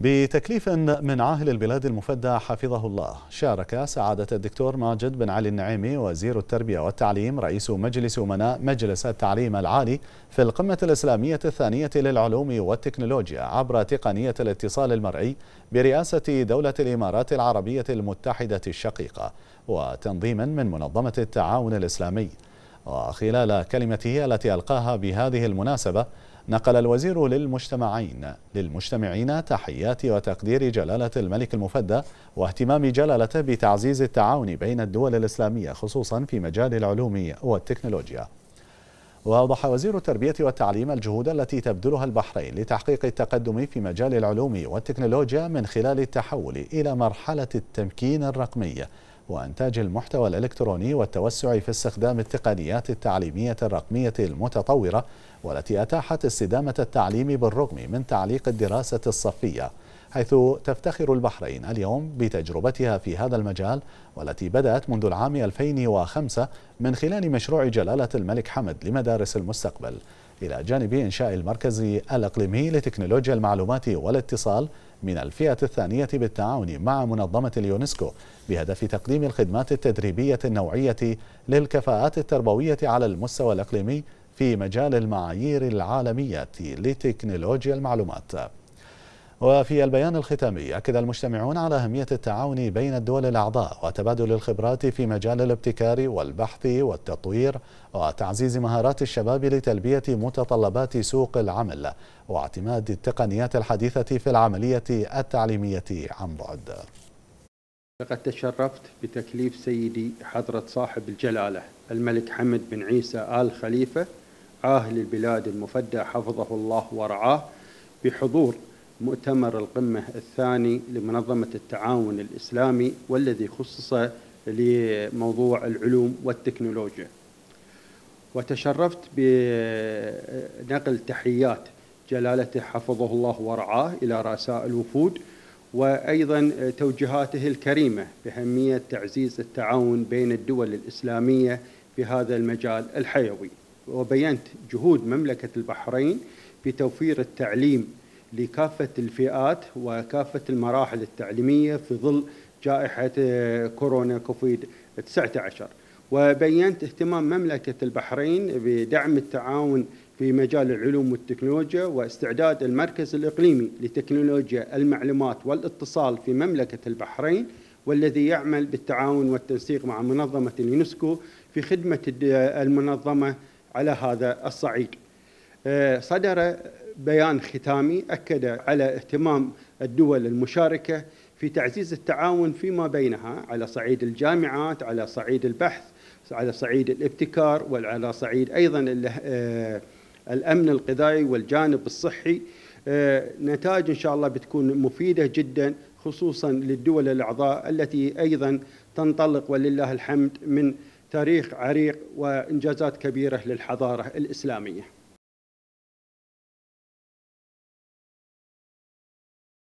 بتكليف من عاهل البلاد المفدى حفظه الله شارك سعادة الدكتور ماجد بن علي النعيمي وزير التربية والتعليم رئيس مجلس أمناء مجلس التعليم العالي في القمة الإسلامية الثانية للعلوم والتكنولوجيا عبر تقنية الاتصال المرئي برئاسة دولة الإمارات العربية المتحدة الشقيقة وتنظيما من منظمة التعاون الإسلامي وخلال كلمته التي ألقاها بهذه المناسبة نقل الوزير للمجتمعين للمجتمعين تحيات وتقدير جلالة الملك المفدى واهتمام جلالته بتعزيز التعاون بين الدول الإسلامية خصوصا في مجال العلوم والتكنولوجيا وأوضح وزير التربية والتعليم الجهود التي تبذلها البحرين لتحقيق التقدم في مجال العلوم والتكنولوجيا من خلال التحول إلى مرحلة التمكين الرقمي وإنتاج المحتوى الإلكتروني والتوسع في استخدام التقنيات التعليمية الرقمية المتطورة والتي أتاحت استدامة التعليم بالرغم من تعليق الدراسة الصفية حيث تفتخر البحرين اليوم بتجربتها في هذا المجال والتي بدأت منذ العام 2005 من خلال مشروع جلالة الملك حمد لمدارس المستقبل إلى جانب إنشاء المركز الأقليمي لتكنولوجيا المعلومات والاتصال من الفئة الثانية بالتعاون مع منظمة اليونسكو بهدف تقديم الخدمات التدريبية النوعية للكفاءات التربوية على المستوى الإقليمي في مجال المعايير العالمية لتكنولوجيا المعلومات وفي البيان الختامي أكد المجتمعون على أهمية التعاون بين الدول الأعضاء وتبادل الخبرات في مجال الابتكار والبحث والتطوير وتعزيز مهارات الشباب لتلبية متطلبات سوق العمل واعتماد التقنيات الحديثة في العملية التعليمية عن بعد لقد تشرفت بتكليف سيدي حضرة صاحب الجلالة الملك حمد بن عيسى آل خليفة عاهل البلاد المفدى حفظه الله ورعاه بحضور مؤتمر القمة الثاني لمنظمة التعاون الإسلامي والذي خصص لموضوع العلوم والتكنولوجيا وتشرفت بنقل تحيات جلالته حفظه الله ورعاه إلى رأساء الوفود وأيضا توجيهاته الكريمة بأهمية تعزيز التعاون بين الدول الإسلامية في هذا المجال الحيوي وبينت جهود مملكة البحرين في توفير التعليم لكافة الفئات وكافة المراحل التعليمية في ظل جائحة آه، كورونا كوفيد 19 وبينت اهتمام مملكة البحرين بدعم التعاون في مجال العلوم والتكنولوجيا واستعداد المركز الإقليمي لتكنولوجيا المعلومات والاتصال في مملكة البحرين والذي يعمل بالتعاون والتنسيق مع منظمة اليونسكو في خدمة المنظمة على هذا الصعيد آه، صدر بيان ختامي أكد على اهتمام الدول المشاركة في تعزيز التعاون فيما بينها على صعيد الجامعات على صعيد البحث على صعيد الابتكار وعلى صعيد أيضا آه، الأمن الغذائي والجانب الصحي آه، نتائج إن شاء الله بتكون مفيدة جدا خصوصا للدول الأعضاء التي أيضا تنطلق ولله الحمد من تاريخ عريق وإنجازات كبيرة للحضارة الإسلامية